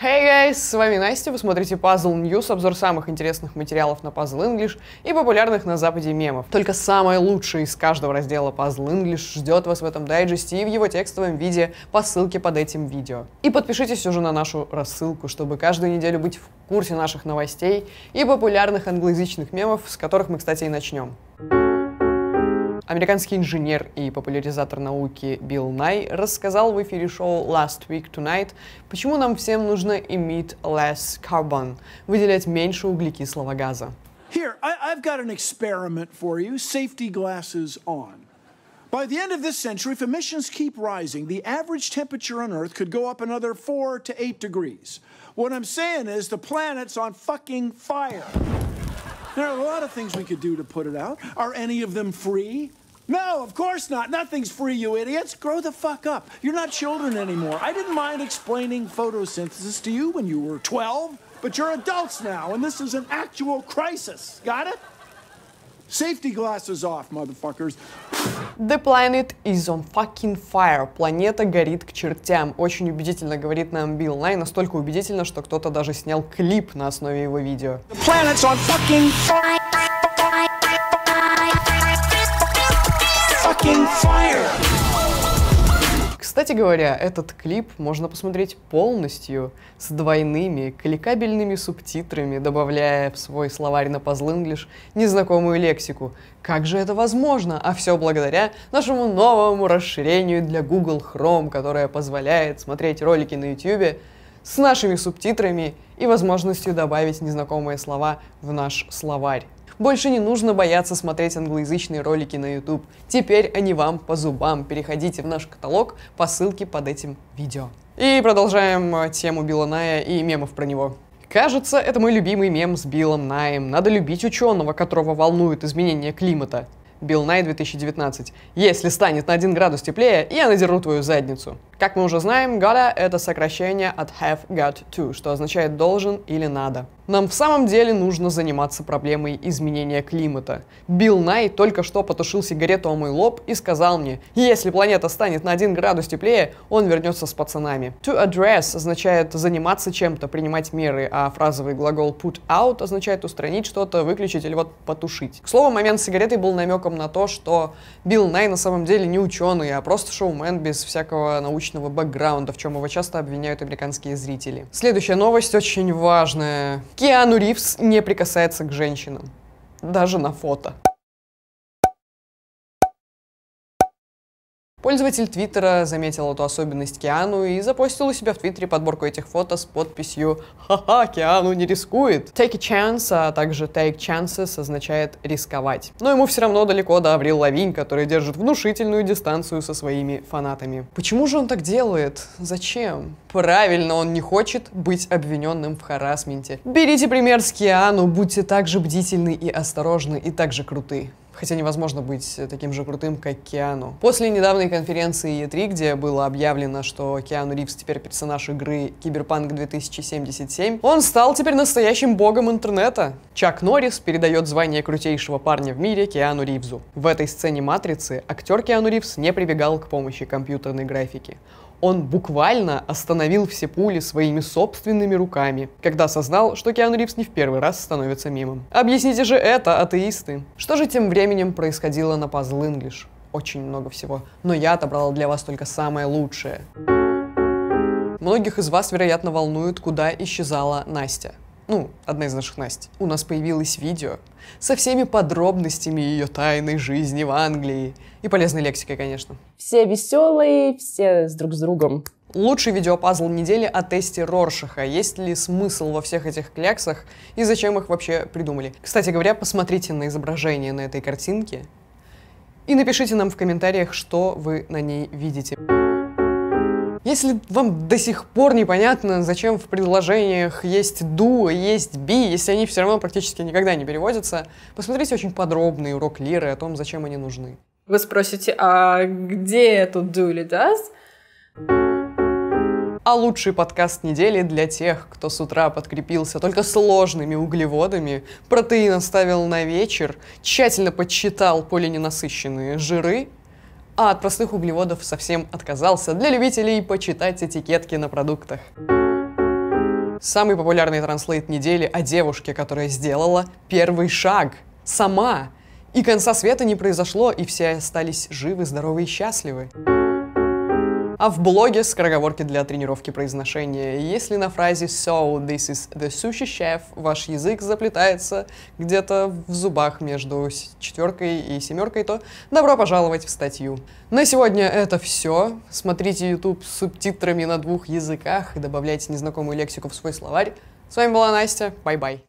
Hey guys, с вами Настя, вы смотрите Puzzle News, обзор самых интересных материалов на Puzzle English и популярных на Западе мемов. Только самое лучшее из каждого раздела Puzzle English ждет вас в этом дайджесте и в его текстовом виде по ссылке под этим видео. И подпишитесь уже на нашу рассылку, чтобы каждую неделю быть в курсе наших новостей и популярных англоязычных мемов, с которых мы, кстати, и начнем. Американский инженер и популяризатор науки Билл Най рассказал в эфире шоу Last Week Tonight, почему нам всем нужно emit less carbon, выделять меньше углекислого газа. Here, I, I've got an experiment for you. Safety glasses on. By the end of this century, if emissions keep rising, the average temperature on Earth could go up another four to eight degrees. What I'm saying is the planet's on fucking fire. There are a lot of things we could do to put it out. Are any of them free? No, of course not. Nothing's free, you idiots. Grow the fuck up. You're not children anymore. I didn't mind explaining photosynthesis to you when you were 12, but you're adults now, and this is an actual crisis. Got it? Safety glasses off, motherfuckers. The Planet is on fucking fire. Планета горит к чертям. Очень убедительно говорит нам Билл Най, настолько убедительно, что кто-то даже снял клип на основе его видео. The кстати говоря, этот клип можно посмотреть полностью с двойными кликабельными субтитрами, добавляя в свой словарь на Puzzle незнакомую лексику. Как же это возможно? А все благодаря нашему новому расширению для Google Chrome, которое позволяет смотреть ролики на YouTube с нашими субтитрами и возможностью добавить незнакомые слова в наш словарь больше не нужно бояться смотреть англоязычные ролики на YouTube. Теперь они вам по зубам. Переходите в наш каталог по ссылке под этим видео. И продолжаем э, тему Билла Ная и мемов про него. Кажется, это мой любимый мем с Биллом Наем. Надо любить ученого, которого волнует изменение климата. Билл Най 2019. Если станет на 1 градус теплее, я надеру твою задницу. Как мы уже знаем, gotta — это сокращение от have got to, что означает должен или надо. Нам в самом деле нужно заниматься проблемой изменения климата. Билл Най только что потушил сигарету о мой лоб и сказал мне, если планета станет на 1 градус теплее, он вернется с пацанами. To address означает заниматься чем-то, принимать меры, а фразовый глагол put out означает устранить что-то, выключить или вот потушить. К слову, момент с сигаретой был намеком на то, что Билл Най на самом деле не ученый, а просто шоумен без всякого научного бэкграунда, в чем его часто обвиняют американские зрители. Следующая новость очень важная. Киану Ривз не прикасается к женщинам, даже на фото. Пользователь Твиттера заметил эту особенность Киану и запостил у себя в Твиттере подборку этих фото с подписью «Ха-ха, Киану не рискует». Take a chance, а также take chances означает рисковать. Но ему все равно далеко до Аврил Лавинь, который держит внушительную дистанцию со своими фанатами. Почему же он так делает? Зачем? Правильно, он не хочет быть обвиненным в харасменте. Берите пример с Киану, будьте также бдительны и осторожны, и также круты хотя невозможно быть таким же крутым, как Киану. После недавней конференции E3, где было объявлено, что Киану Ривз теперь персонаж игры Киберпанк 2077, он стал теперь настоящим богом интернета. Чак Норрис передает звание крутейшего парня в мире Киану Ривзу. В этой сцене «Матрицы» актер Киану Ривз не прибегал к помощи компьютерной графики. Он буквально остановил все пули своими собственными руками, когда осознал, что Киану Ривз не в первый раз становится мимом. Объясните же это, атеисты! Что же тем временем происходило на Puzzle English? Очень много всего, но я отобрала для вас только самое лучшее. Многих из вас, вероятно, волнует, куда исчезала Настя ну, одна из наших Настей, у нас появилось видео со всеми подробностями ее тайной жизни в Англии. И полезной лексикой, конечно. Все веселые, все с друг с другом. Лучший видеопазл недели о тесте Роршаха. Есть ли смысл во всех этих кляксах и зачем их вообще придумали? Кстати говоря, посмотрите на изображение на этой картинке и напишите нам в комментариях, что вы на ней видите. Если вам до сих пор непонятно, зачем в предложениях есть do, есть be, если они все равно практически никогда не переводятся, посмотрите очень подробный урок Лиры о том, зачем они нужны. Вы спросите, а где тут do или does? А лучший подкаст недели для тех, кто с утра подкрепился только сложными углеводами, протеин оставил на вечер, тщательно подсчитал полиненасыщенные жиры а от простых углеводов совсем отказался. Для любителей почитать этикетки на продуктах. Самый популярный транслейт недели о девушке, которая сделала первый шаг. Сама. И конца света не произошло, и все остались живы, здоровы и счастливы а в блоге скороговорки для тренировки произношения. Если на фразе «So this is the sushi chef» ваш язык заплетается где-то в зубах между четверкой и семеркой, то добро пожаловать в статью. На сегодня это все. Смотрите YouTube с субтитрами на двух языках и добавляйте незнакомую лексику в свой словарь. С вами была Настя. Бай-бай.